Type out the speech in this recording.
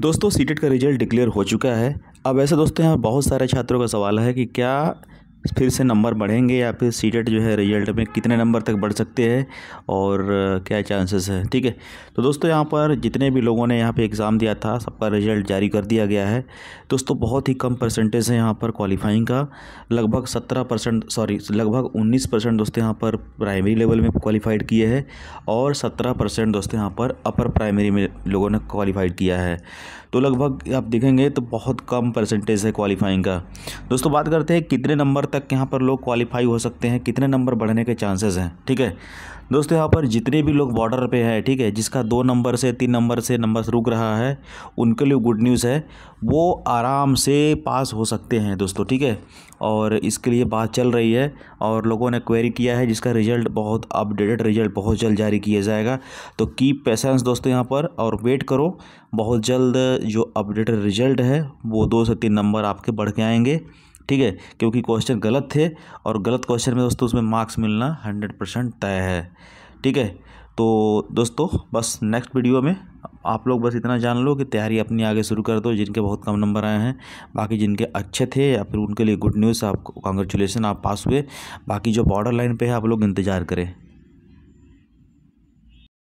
दोस्तों CTET e का result declare हो चुका है अब ऐसे दोस्तों यहाँ बहुत सारे छात्रों का सवाल है कि क्या फिर से नंबर बढ़ेंगे या फिर सीटेट जो है रिजल्ट में कितने नंबर तक बढ़ सकते हैं और क्या चांसेस है ठीक है तो दोस्तों यहाँ पर जितने भी लोगों ने यहाँ पे एग्ज़ाम दिया था सबका रिजल्ट जारी कर दिया गया है दोस्तों बहुत ही कम परसेंटेज है यहाँ पर क्वालिफाइंग का लगभग सत्रह परसेंट सॉरी लगभग उन्नीस परसेंट दोस्तों यहाँ पर प्राइमरी लेवल में क्वालिफाइड किए हैं और सत्रह परसेंट दोस्तों यहाँ पर अपर प्राइमरी में लोगों ने क्वालिफाइड किया है तो लगभग आप देखेंगे तो बहुत कम परसेंटेज है क्वालिफाइंग का दोस्तों बात करते हैं कितने नंबर तक यहाँ पर लोग क्वालिफाई हो सकते हैं कितने नंबर बढ़ने के चांसेस हैं ठीक है दोस्तों यहाँ पर जितने भी लोग बॉर्डर पे है ठीक है जिसका दो नंबर से तीन नंबर से नंबर रुक रहा है उनके लिए गुड न्यूज़ है वो आराम से पास हो सकते हैं दोस्तों ठीक है और इसके लिए बात चल रही है और लोगों ने क्वेरी किया है जिसका रिजल्ट बहुत अपडेटेड रिजल्ट बहुत जल्द जारी किया जाएगा तो कीप पेशेंस दोस्तों यहाँ पर और वेट करो बहुत जल्द जो अपडेटेड रिजल्ट है वो दो से तीन नंबर आपके बढ़ के आएंगे ठीक है क्योंकि क्वेश्चन गलत थे और गलत क्वेश्चन में दोस्तों उसमें मार्क्स मिलना हंड्रेड परसेंट तय है ठीक है तो दोस्तों बस नेक्स्ट वीडियो में आप लोग बस इतना जान लो कि तैयारी अपनी आगे शुरू कर दो जिनके बहुत कम नंबर आए हैं बाकी जिनके अच्छे थे या फिर उनके लिए गुड न्यूज़ आपको कॉन्ग्रेचुलेसन आप पास हुए बाकी जो बॉर्डर लाइन पर है आप लोग इंतज़ार करें